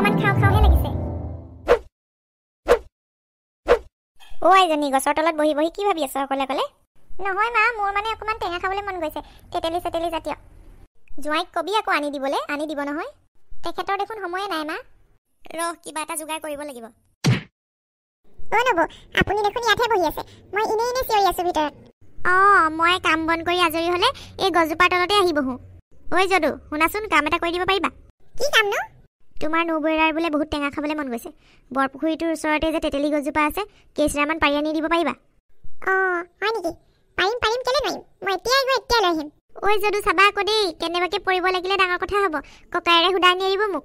অকণমান খাওঁ গছৰ তলত বহি বহি কি ভাবি আছ অকলে অকলে নহয় মা মোৰ মানে অকণমান টেঙা খাবলৈ মন গৈছে তেতেলি চেতেলি জাতীয় জোঁৱাইক কবি আকৌ আনি দিবলৈ আনি দিব নহয় তেখেতৰ দেখোন সময়ে নাই মা ৰহ কিবা এটা যোগাৰ কৰিব লাগিব অ' নবৌ আপুনি দেখোন ইয়াতহে বহি আছে মই এনেই এনেই চিঞৰি আছোঁ ভিতৰত অঁ মই কাম বন কৰি আজৰি হ'লে এই গছজোপাৰ তলতে আহি বহোঁ ঐ যদু শুনাচোন কাম এটা কৰি দিব পাৰিবা কি কামনো তোমাৰ নবৌৰাৰ বোলে বহুত টেঙা খাবলৈ মন গৈছে বৰপুখুৰীটোৰ ওচৰতে যে তেতেলি গছজোপা আছে কেইচিৰামান পাৰি আনি দিব পাৰিবা অঁ হয় নেকি পাৰিম পাৰিম কেলৈ নোৱাৰিম মই এতিয়াই গৈ এতিয়াই লৈ আহিম ঐ যদু চাবা আকৌ দেই কেনেবাকৈ পৰিব লাগিলে ডাঙৰ কথা হ'ব ককায়েৰে সুধা আনি আহিব মোক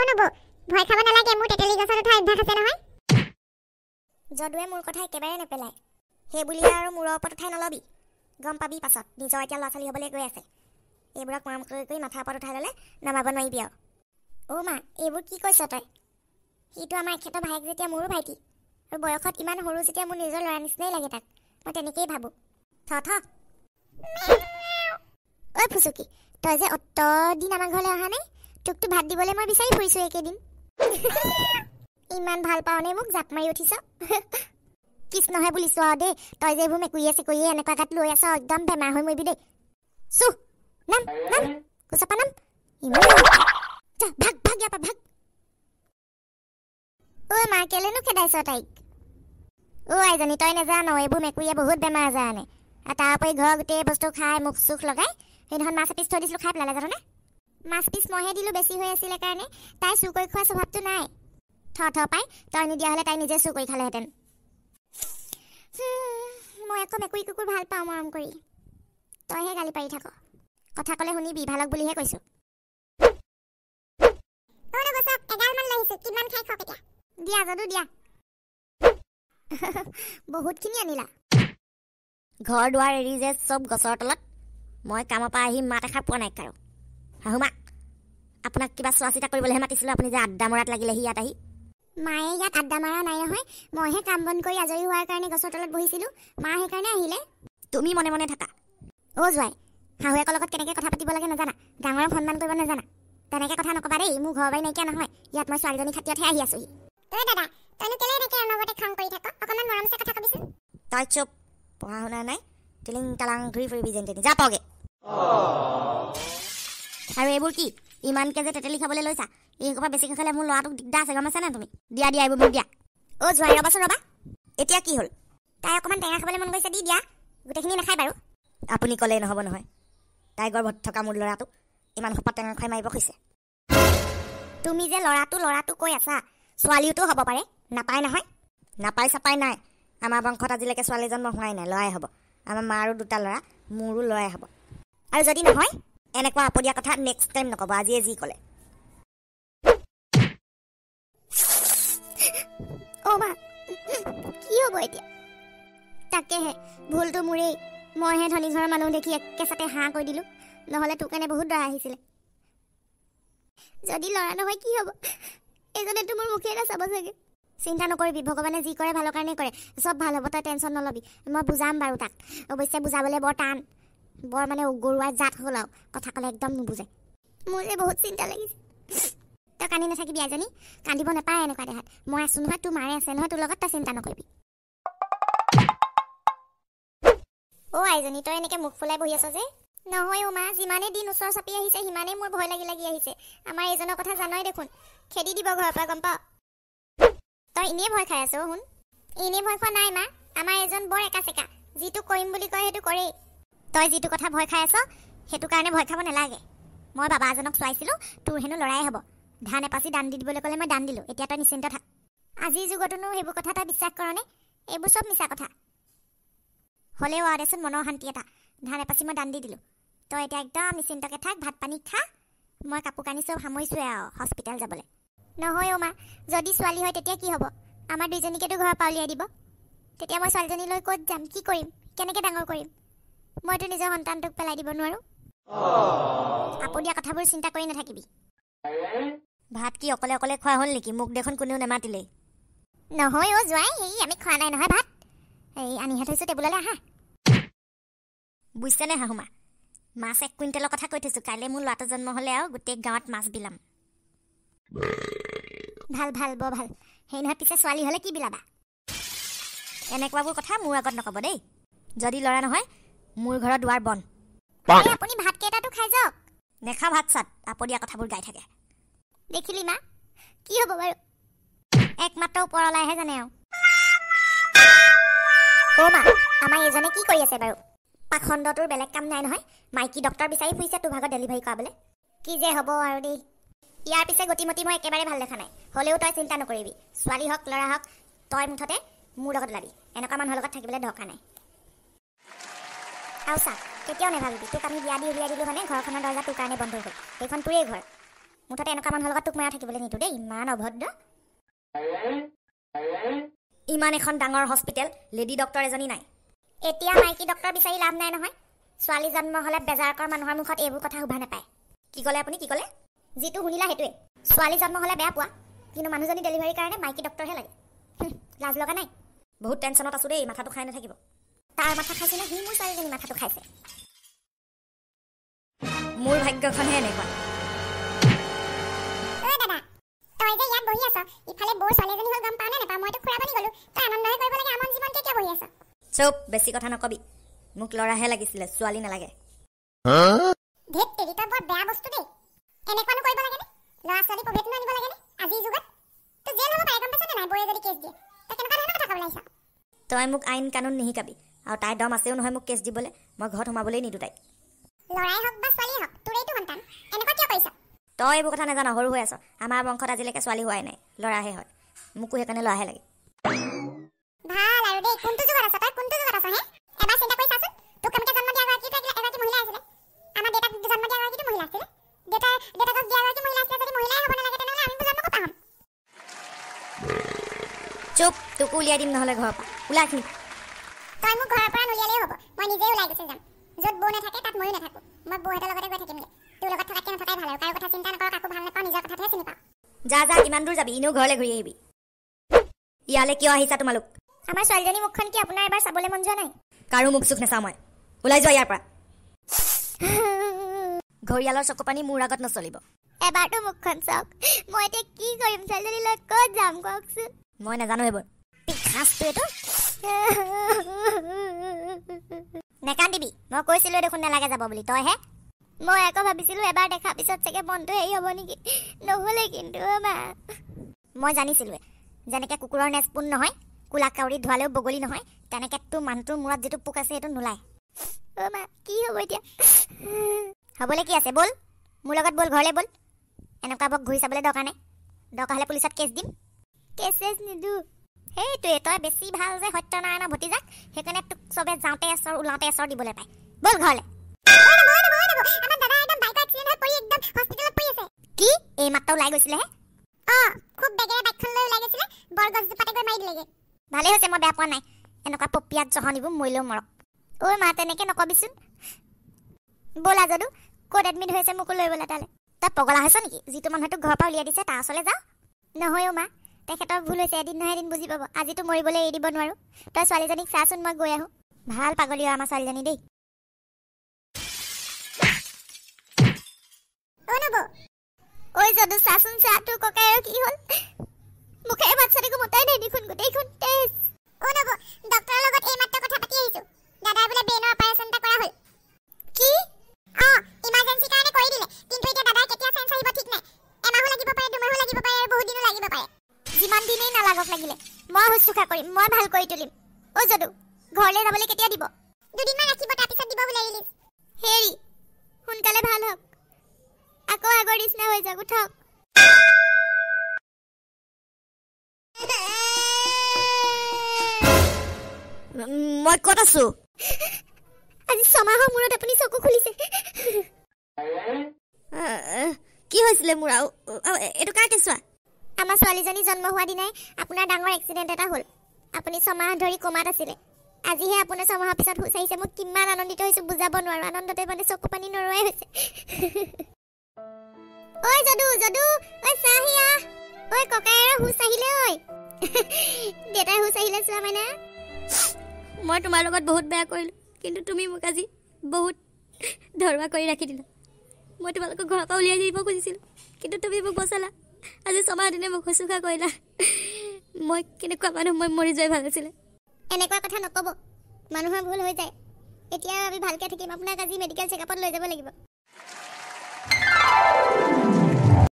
অ' নবৌ ভয় খাব নালাগে মোৰ তেতেলি গছত উঠা অভ্যাস আছে নহয় যদুৱে মোৰ কথা একেবাৰে নেপেলায় সেইবুলি আৰু মূৰৰ ওপৰত উঠাই নল'বি গম পাবি পাছত নিজৰ এতিয়া ল'ৰা ছোৱালী হ'বলৈ গৈ আছে এইবোৰক মৰম কৰি কৰি মাথাৰ ওপৰত উঠাই ল'লে নমাব নোৱাৰিবি আৰু অ' মা এইবোৰ কি কৈছ তই সিটো আমাৰ এখেতৰ ভাইক যেতিয়া মোৰো ভাইটি আৰু বয়সত ইমান সৰু যেতিয়া মোৰ নিজৰ ল'ৰা নিচিনাই লাগে তাক মই তেনেকেই ভাবোঁ থ থ ঐ ফুচুকি তই যে অতদিন আমাৰ ঘৰলৈ অহা নাই তোকতো ভাত দিবলৈ মই বিচাৰি ফুৰিছোঁ এইকেইদিন ইমান ভাল পাওঁ নে মোক জাপ মাৰি উঠিছ কিছ নহয় বুলিছোঁ আৰু দেই তই যে এইবোৰ মেকুৰীয়ে চেকুৰীয়ে এনেকুৱা গাত লৈ আছ একদম বেমাৰ হৈ মৰিবি দেই চুহ নাম নাম কুচপা নাম 자, 박, 박, 야, 박, 박. ও মা কেলে নো খেদাইছ তাইক ও আইজনী তই নাজান এইবোৰ মেকুৰীয়ে বহুত বেমাৰ আজাৰ আনে আৰু তাৰ ঘৰ গোটেই বস্তু খাই মোক চুখ লগাই সেইদিনাখন মাছ পিছ থৈ দিছিলোঁ খাই পেলালে জানো নে মাছ পিছ মইহে দিলোঁ বেছি হৈ আছিলে কাৰণে তাই চুৰ কৰি খোৱা স্বভাৱটো নাই থৰ থৰ পাই তই নিদিয়া হ'লে তাই নিজে চুৰ কৰি খালেহেঁতেন মই আকৌ মেকুৰী কুকুৰ ভাল পাওঁ মৰম কৰি তইহে গালি পাৰি থাক কথা ক'লে শুনি বিভালক বুলিহে কৈছোঁ আনিছো কিমান খাই খাওক এতিয়া দিয়া যদু দিয়া বহুতখিনি আনিলা ঘৰ দুৱাৰ এৰি যে চব গছৰ তলত মই কামৰ পৰা আহি মাত এষাৰ পোৱা নাই কাৰো শাহুমা আপোনাক কিবা চোৱা চিতা কৰিবলৈহে মাতিছিলোঁ আপুনি যে আড্ডা মৰাত লাগিলেহি ইয়াত আহি মায়ে ইয়াত আড্ডা মৰা নাই নহয় মইহে কাম বন কৰি আজৰি হোৱাৰ কাৰণে গছৰ তলত বহিছিলোঁ মা সেইকাৰণে আহিলে তুমি মনে মনে থাকা অ' যোৱাই শাহুৱেকৰ লগত কেনেকৈ কথা পাতিব লাগে নাজানা ডাঙৰক সন্মান কৰিব নাজানা তেনেকে কথা নকবা দেই মোৰ ঘৰ বাৰী নাইকিয়া নহয় ইয়াত মই ছোৱালীজনী খাতিয়তহে আহি আছোহি তই দাদা তইনো কেলে এনেকে আমাৰ খং কৰি থাক অকণমান মৰমচে কথা কবিচোন তই চুপ পঢ়া শুনা নাই টিলিং টালাং ঘূৰি ফুৰিবি যেন তেনে যাবগে আৰু এইবোৰ কি ইমানকে যে তেতেলি খাবলৈ লৈছা এইসোপা বেছিকৈ খালে মোৰ ল'ৰাটোক দিগদাৰ আছে গম আছে নাই তুমি দিয়া দিয়া এইবোৰ দিয়া অ' যোৱাই ৰবাচোন ৰবা এতিয়া কি হ'ল তাই অকণমান টেঙা খাবলৈ মন গৈছে দি দিয়া গোটেইখিনি নাখায় বাৰু আপুনি ক'লে নহ'ব নহয় তাই গৰ্ভত থকা মোৰ ল'ৰাটো ইমান টেঙা খাই মাৰিব খুজিছে তুমি যে ল'ৰাটো ল'ৰাটো কৈ আছা ছোৱালীওতো হ'ব পাৰে নাপায় নহয় নাপায় চাপাই নাই আমাৰ বংশত আজিলৈকে ছোৱালী জন্ম হোৱাই নাই ল'ৰাই হ'ব আমাৰ মাৰো দুটা ল'ৰা মোৰো ল'ৰাই হ'ব আৰু যদি নহয় এনেকুৱা আপদীয়া কথা নেক্সট টাইম নক'ব আজিয়ে যি ক'লে কি হ'ব এতিয়া তাকেহে ভুলটো মোৰেই মইহে ধনী ঘৰৰ মানুহ দেখি একেচাতে হাঁহ কৈ দিলোঁ নহ'লে তোৰ কাৰণে বহুত দৰা আহিছিলে যদি ল'ৰা নহয় কি হ'ব এজনেতো মোৰ মুখে এটা চাব চাগে চিন্তা নকৰিবি ভগৱানে যি কৰে ভালৰ কাৰণেই কৰে চব ভাল হ'ব তই টেনশ্যন নল'বি মই বুজাম বাৰু তাক অৱশ্যে বুজাবলৈ বৰ টান বৰ মানে গৰুৱা জাত হ'ল আৰু কথা ক'লে একদম নুবুজে মোৰ যে বহুত চিন্তা লাগিছে তই কান্দি নাথাকিবি আইজনী কান্দিব নাপায় এনেকুৱা দেহাত মই আছো নহয় তোৰ মাৰে আছে নহয় তোৰ লগত তই চিন্তা নকৰিবি অ' আইজনী তই এনেকৈ মুখ ফুলাই বহি আছ যে নহয় উমা যিমানেই দিন ওচৰ চাপি আহিছে সিমানেই মোৰ ভয় লাগি লাগি আহিছে আমাৰ এইজনৰ কথা জানই দেখোন খেদি দিব ঘৰৰ পৰা গম পাওঁ তই এনেই ভয় খাই আছ শুন এনেই ভয় খোৱা নাই মা আমাৰ এজন বৰ একা চেকা যিটো কৰিম বুলি কয় সেইটো কৰেই তই যিটো কথা ভয় খাই আছ সেইটো কাৰণে ভয় খাব নালাগে মই বাবা এজনক চোৱাইছিলোঁ তোৰ হেনো ল'ৰাই হ'ব ধান এপাচি দান দি দিবলৈ ক'লে মই দান দিলোঁ এতিয়া তই নিশ্চিন্ত থাক আজিৰ যুগতনো সেইবোৰ কথা তই বিশ্বাস কৰনে এইবোৰ চব মিছা কথা হ'লেও আৰু দেচোন মনৰ শান্তি এটা ধান এপাচি মই দান দি দিলোঁ তই এতিয়া একদম নিশ্চিন্তকৈ থাক ভাত পানী খা মই কাপোৰ কানি চব সামৰিছোৱে আৰু হস্পিটেল যাবলৈ নহয় অ' মা যদি ছোৱালী হয় তেতিয়া কি হ'ব আমাৰ দুইজনীকেতো ঘৰৰ পৰা উলিয়াই দিব তেতিয়া মই ছোৱালীজনী লৈ ক'ত যাম কি কৰিম কেনেকৈ ডাঙৰ কৰিম মইতো নিজৰ সন্তানটোক পেলাই দিব নোৱাৰোঁ আপুনি কথাবোৰ চিন্তা কৰি নাথাকিবি ভাত কি অকলে অকলে খোৱা হ'ল নেকি মোক দেখোন কোনেও নেমাতিলেই নহয় অ' যোৱাই হেৰি আমি খোৱা নাই নহয় ভাত এই আনিহে থৈছোঁ টেবুললৈ আহা বুজিছেনে শাহুমা মাছ এক কুইণ্টেলৰ কথা কৈ থৈছোঁ কাইলৈ মোৰ ল'ৰাটো জন্ম হ'লে আৰু গোটেই গাঁৱত মাছ বিলাম ভাল ভাল বৰ ভাল সেই নহয় পিছে ছোৱালী হ'লে কি বিলাবা এনেকুৱাবোৰ কথা মোৰ আগত নক'ব দেই যদি ল'ৰা নহয় মোৰ ঘৰৰ দুৱাৰ বন আপুনি ভাতকেইটাটো খাই যাওক নেখা ভাত চাত দিয়া কথাবোৰ গাই থাকে দেখিলি মা কি হ'ব বাৰু একমাত্ৰ ওপৰলৈহে জানে আৰু মা আমাৰ এইজনে কি কৰি আছে বাৰু পাখণ্ডটোৰ বেলেগ কাম নাই নহয় মাইকী ডক্টৰ বিচাৰি ফুৰিছে তোৰ ভাগত ডেলিভাৰী কৰাবলৈ কি যে হ'ব আৰু দেই ইয়াৰ পিছে গতিমতি মই একেবাৰে ভাল দেখা নাই হ'লেও তই চিন্তা নকৰিবি ছোৱালী হওক ল'ৰা হওক তই মুঠতে মোৰ লগত ওলাবি এনেকুৱা মানুহৰ লগত থাকিবলৈ দৰকাৰ নাই আৰু চা কেতিয়াও নাভাবিবি তোক আমি বিয়া দি উলিয়াই দিলোঁ মানে ঘৰখনৰ দৰ্জা তোৰ কাৰণে বন্ধ হ'ল সেইখন তোৰেই ঘৰ মুঠতে এনেকুৱা মানুহৰ লগত তোক মাৰা থাকিবলৈ নিদিওঁ দেই ইমান অভদ্ৰ ইমান এখন ডাঙৰ হস্পিটেল লেডি ডক্তৰ এজনী নাই এতিয়া মাইকী ডক্টৰ বিচাৰি লাভ নাই নহয় ছোৱালী জন্ম হ'লে বেজাৰকৰ মানুহৰ মুখত এইবোৰ কথা শুভা নাপায় কি ক'লে আপুনি কি ক'লে যিটো শুনিলা সেইটোৱে ছোৱালী জন্ম হ'লে বেয়া পোৱা কিন্তু মানুহজনী ডেলিভাৰীৰ কাৰণে মাইকী ডক্তৰহে লাগে লাজ লগা নাই বহুত টেনশ্যনত আছোঁ দেই মাথাটো খাই নাথাকিব তাৰ মাথা খাইছেনে সি মোৰ ছোৱালীজনী মাথাটো খাইছে মোৰ ভাগ্যখনহে এনেকুৱা চুপ বেছি কথা নকবি মোক ল'ৰাহে লাগিছিলে ছোৱালী নালাগে তই মোক আইন কানুন নিশিকাবি আৰু তাইৰ দম আছেও নহয় মোক কেছ দিবলৈ মই ঘৰত সোমাবলৈ নিদো তাইক তই এইবোৰ কথা নাজান সৰু হৈ আছ আমাৰ বংশত আজিলৈকে ছোৱালী হোৱাই নাই ল'ৰাহে হয় মোকো সেইকাৰণে ল'ৰাহে লাগে চুপ তোকো উলিয়াই দিম নহ'লে ঘৰৰ পৰা ওলাখিনি তই মোক ঘৰৰ পৰা নুলিয়ালেই হ'ব মই নিজেই ওলাই গুচি যাম য'ত বৌ নাথাকে তাত ময়ো নাথাকো মই বৌহঁতৰ লগতে গৈ থাকিমগৈ তোৰ লগত থকাতকৈ নথকাই ভাল আৰু কাৰো কথা চিন্তা নকৰ কাকো ভাল নাপাওঁ নিজৰ কথাটোহে চিনি পাওঁ যা যা কিমান দূৰ যাবি ইনেও ঘৰলৈ ঘূৰি আহিবি ইয়ালৈ কিয় আহিছা তোমালোক আমাৰ ছোৱালীজনী মুখখন কি আপোনাৰ এবাৰ চাবলৈ মন যোৱা নাই কাৰো মুখ চুখ নাচাওঁ মই ওলাই যোৱা ইয়াৰ পৰা ঘৰিয়ালৰ চকু পানী মোৰ আগত নচলিব এবাৰতো মুখখন চাওক মই এতিয়া কি কৰিম ছোৱালীজনী লৈ ক'ত যাম কওকচোন মই নাজানো সেইবোৰ নেকান্দিবি মই কৈছিলো দেখোন নালাগে যাব বুলি তইহে মই আকৌ ভাবিছিলো এবাৰ দেখাৰ পিছত চাগে মনটো হেৰি হ'ব নেকি নহ'লে কিন্তু মই জানিছিলোৱে যেনেকে কুকুৰৰ নেজ পোন নহয় কোলা কাউৰী ধোৱালেও বগলী নহয় তেনেকে তোৰ মানুহটোৰ মূৰত যিটো পোক আছে সেইটো নোলায় কি হ'ব এতিয়া হ'বলৈ কি আছে ব'ল মোৰ লগত ব'ল ঘৰলৈ ব'ল এনেকুৱা বক ঘূৰি চাবলৈ দৰকাৰ নাই দৰকাৰ হ'লে পুলিচত কেছ দিম কেছেছ নিদো সেইটোৱে তই বেছি ভাল যে সত্যনাৰায়ণৰ ভতিজাক সেইকাৰণে তোক চবে যাওঁতে এচৰ ওলাওঁতে এচৰ দিবলৈ পায় বল ঘৰলৈ পগলা হৈছ নেকি যিটো মানুহে তোক ঘৰৰ পৰা উলিয়াই দিছে তাৰ ওচৰলৈ যাওঁ নহয় তেখেতৰ ভুল হৈছে এদিন নহয় এদিন বুজি পাব আজিতো মৰিবলৈ এৰি দিব নোৱাৰো তই ছোৱালীজনীক চাচোন মই গৈ আহোঁ ভাল পাগলি আমাৰ ছোৱালীজনী দেই ঐ চাচোন ভাল কৰি তুলিম অ যদু ঘৰলৈ যাবলৈ কেতিয়া দিব দুদিনমান ৰাখিব তাৰপিছত দিব বুলি আহিলি হেৰি সোনকালে ভাল হওক আকৌ আগৰ নিচিনা হৈ যাওক উঠক মই ক'ত আছো আজি ছমাহৰ মূৰত আপুনি চকু খুলিছে কি হৈছিলে মোৰ আৰু কাৰ কেঁচুৱা আমাৰ ছোৱালীজনী জন্ম হোৱা দিনাই আপোনাৰ ডাঙৰ এক্সিডেণ্ট এটা হ'ল আপুনি ছমাহ ধৰি কমাত আছিলে আজিহে আপুনি ছমাহৰ পিছত আহিছে মই কিমান আনন্দিত হৈছো বুজাব নোৱাৰো আনন্দতে মানে চকু পানী নৰোৱাই হৈছে ঐ যদু যদু ঐ চাহিয়া ঐ ককায়েৰে হুচ আহিলে ঐ দেউতাই হুচ আহিলে চোৱা মানে মই তোমাৰ লগত বহুত বেয়া কৰিলো কিন্তু তুমি মোক আজি বহুত ধৰুৱা কৰি ৰাখি দিলা মই তোমালোকৰ ঘৰৰ পৰা উলিয়াই নিব খুজিছিলোঁ কিন্তু তুমি মোক বচালা আজি ছমাহ দিনে মোক শুশ্ৰূষা কৰিলা মই কেনেকুৱা মানুহ মই মৰি যোৱাই ভাল আছিলে এনেকুৱা কথা নক'ব মানুহৰ ভুল হৈ যায় এতিয়া আমি ভালকৈ থাকিম আপোনাক আজি মেডিকেল চেকআপত লৈ যাব লাগিব